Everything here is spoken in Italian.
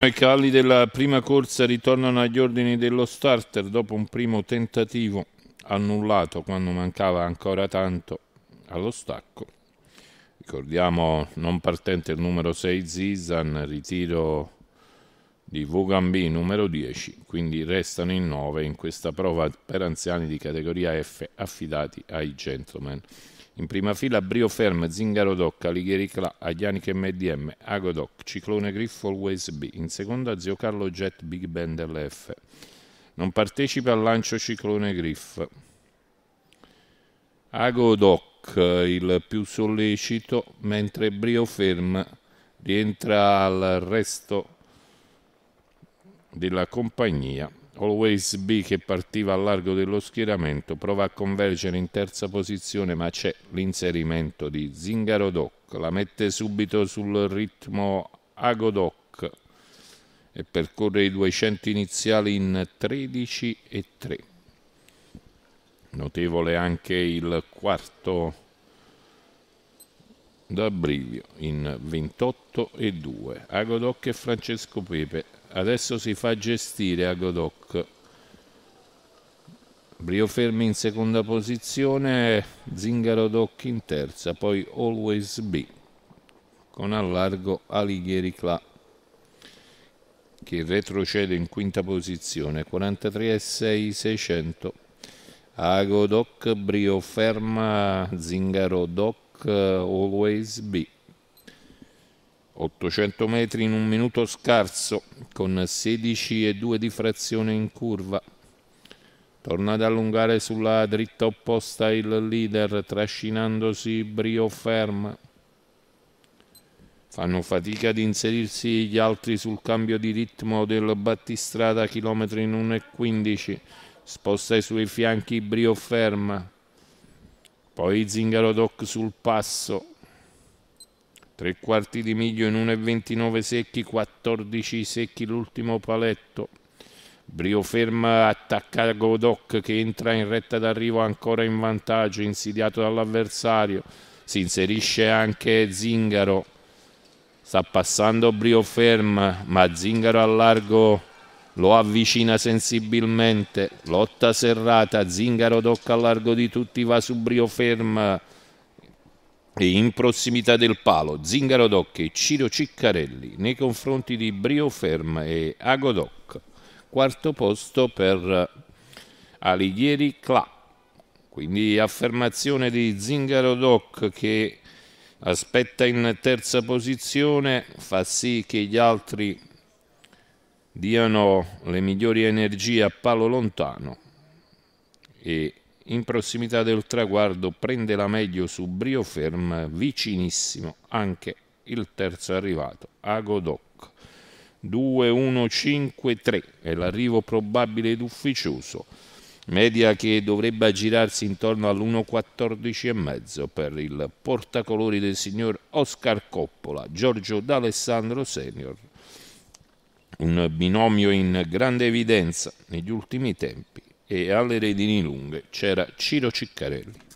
I cavalli della prima corsa ritornano agli ordini dello starter dopo un primo tentativo annullato quando mancava ancora tanto allo stacco. Ricordiamo non partente il numero 6 Zizan, ritiro di B numero 10, quindi restano in 9 in questa prova per anziani di categoria F affidati ai gentleman. In prima fila Brioferm, Zingaro Doc, Alighieri Cla, Aglianic MDM, Agodoc, Ciclone Griff Always B. In seconda Zio Carlo Jet Big Band LF. Non partecipa al lancio Ciclone Griff. Agodoc il più sollecito, mentre Brioferm rientra al resto della compagnia. Always B che partiva al largo dello schieramento prova a convergere in terza posizione ma c'è l'inserimento di Zingaro Doc, la mette subito sul ritmo Agodoc e percorre i 200 iniziali in 13 e 3. Notevole anche il quarto d'Abrivio in 28 e 2. Agodoc e Francesco Pepe Adesso si fa gestire a Godoc. Briofermi in seconda posizione, Zingaro Doc in terza, poi Always B con allargo Alighieri Cla che retrocede in quinta posizione 43,6,600 Brio Ferma Zingaro Doc, Always B 800 metri in un minuto scarso con 16 e 2 di frazione in curva. Torna ad allungare sulla dritta opposta il leader trascinandosi Brio Ferm. Fanno fatica ad inserirsi gli altri sul cambio di ritmo del battistrada chilometri in 1,15. Sposta ai suoi fianchi Brio Ferm. Poi Zingaro Doc sul passo, tre quarti di miglio in 1,29 secchi, 14 secchi l'ultimo paletto. Brio ferma attacca Godoc che entra in retta d'arrivo ancora in vantaggio, insidiato dall'avversario. Si inserisce anche Zingaro. Sta passando Brio ferma, ma Zingaro a largo lo avvicina sensibilmente. Lotta serrata, Zingaro tocca a largo di tutti, va su Brio ferma e in prossimità del palo Zingaro Doc e Ciro Ciccarelli nei confronti di Brioferm e Agodoc. Quarto posto per Alighieri Cla. Quindi affermazione di Zingaro Doc che aspetta in terza posizione, fa sì che gli altri diano le migliori energie a palo lontano e in prossimità del traguardo prende la meglio su Brioferm, vicinissimo anche il terzo arrivato, Agodoc. 2-1-5-3 è l'arrivo probabile ed ufficioso, media che dovrebbe aggirarsi intorno all'1-14,5 per il portacolori del signor Oscar Coppola, Giorgio D'Alessandro Senior. Un binomio in grande evidenza negli ultimi tempi e alle redini lunghe c'era Ciro Ciccarelli.